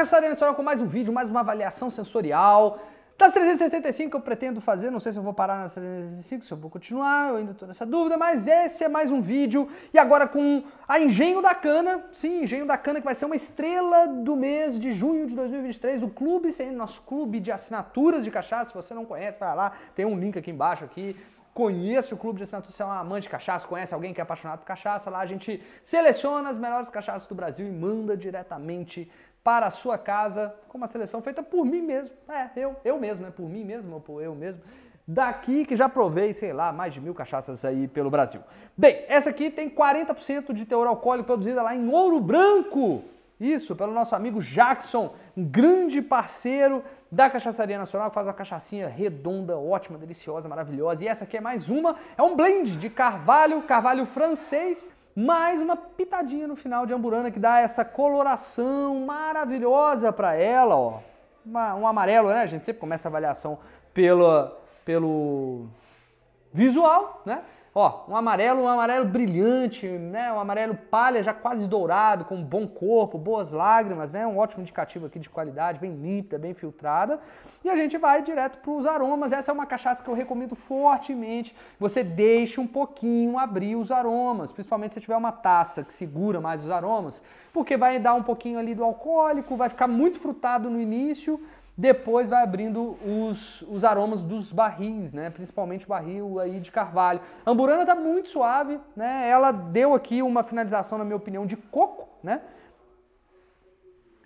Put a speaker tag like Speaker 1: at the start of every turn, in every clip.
Speaker 1: Caçarena Sonora com mais um vídeo, mais uma avaliação sensorial. Das 365 que eu pretendo fazer, não sei se eu vou parar nas 365, se eu vou continuar, eu ainda estou nessa dúvida, mas esse é mais um vídeo. E agora com a Engenho da Cana, sim, Engenho da Cana, que vai ser uma estrela do mês de junho de 2023 do Clube CN, nosso clube de assinaturas de cachaça. Se você não conhece, vai lá, tem um link aqui embaixo aqui conhece o clube de assinatura, se é um amante de cachaça, conhece alguém que é apaixonado por cachaça, lá a gente seleciona as melhores cachaças do Brasil e manda diretamente para a sua casa, com uma seleção feita por mim mesmo. É, eu, eu mesmo, né? Por mim mesmo ou por eu mesmo. Daqui que já provei, sei lá, mais de mil cachaças aí pelo Brasil. Bem, essa aqui tem 40% de teor alcoólico produzida lá em Ouro Branco. Isso, pelo nosso amigo Jackson, um grande parceiro da Cachaçaria Nacional, que faz uma cachaçinha redonda, ótima, deliciosa, maravilhosa. E essa aqui é mais uma, é um blend de carvalho, carvalho francês, mais uma pitadinha no final de amburana que dá essa coloração maravilhosa para ela, ó. Um amarelo, né? A gente sempre começa a avaliação pelo pelo visual, né? Ó, um amarelo, um amarelo brilhante, né? Um amarelo palha já quase dourado, com um bom corpo, boas lágrimas, né? Um ótimo indicativo aqui de qualidade, bem límpida, bem filtrada. E a gente vai direto para os aromas. Essa é uma cachaça que eu recomendo fortemente. Você deixa um pouquinho abrir os aromas, principalmente se tiver uma taça que segura mais os aromas, porque vai dar um pouquinho ali do alcoólico, vai ficar muito frutado no início, depois vai abrindo os, os aromas dos barris, né? Principalmente o barril aí de carvalho. A amburana tá muito suave, né? Ela deu aqui uma finalização, na minha opinião, de coco, né?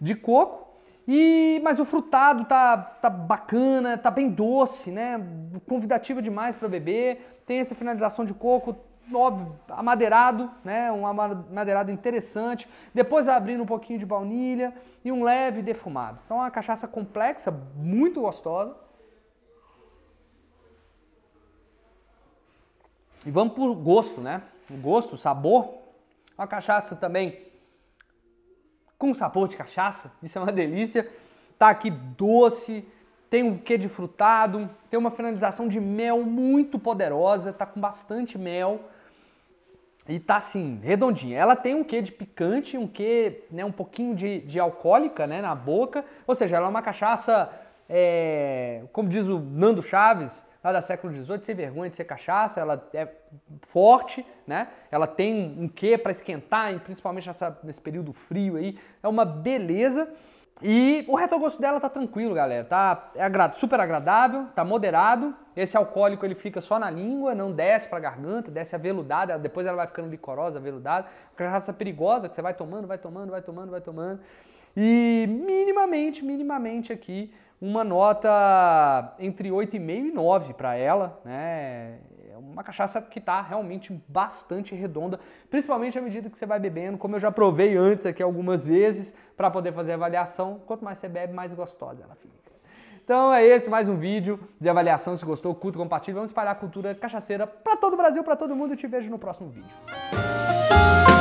Speaker 1: De coco. E, mas o frutado tá, tá bacana, tá bem doce, né? Convidativa demais para beber. Tem essa finalização de coco, óbvio, amadeirado, né? Um amadeirado interessante. Depois abrindo um pouquinho de baunilha e um leve defumado. Então é uma cachaça complexa, muito gostosa. E vamos por gosto, né? O gosto, o sabor. Uma cachaça também com sabor de cachaça, isso é uma delícia. Tá aqui doce, tem um quê de frutado, tem uma finalização de mel muito poderosa, tá com bastante mel. E tá assim, redondinha. Ela tem um quê de picante, um quê, né, um pouquinho de, de alcoólica, né, na boca. Ou seja, ela é uma cachaça é, como diz o Nando Chaves, lá da século XVIII, sem vergonha de ser cachaça, ela é forte, né? Ela tem um quê para esquentar, principalmente nessa, nesse período frio aí, é uma beleza. E o retrogosto dela tá tranquilo, galera, tá é super agradável, tá moderado. Esse alcoólico ele fica só na língua, não desce para garganta, desce aveludada, depois ela vai ficando licorosa, aveludada. Cachaça perigosa que você vai tomando, vai tomando, vai tomando, vai tomando. E minimamente, minimamente aqui uma nota entre 8,5 e 9 para ela, né? É uma cachaça que está realmente bastante redonda, principalmente à medida que você vai bebendo, como eu já provei antes aqui algumas vezes para poder fazer a avaliação, quanto mais você bebe, mais gostosa ela fica. Então é esse mais um vídeo de avaliação, se gostou, curta, compartilha, vamos espalhar a cultura cachaceira para todo o Brasil, para todo mundo, eu te vejo no próximo vídeo.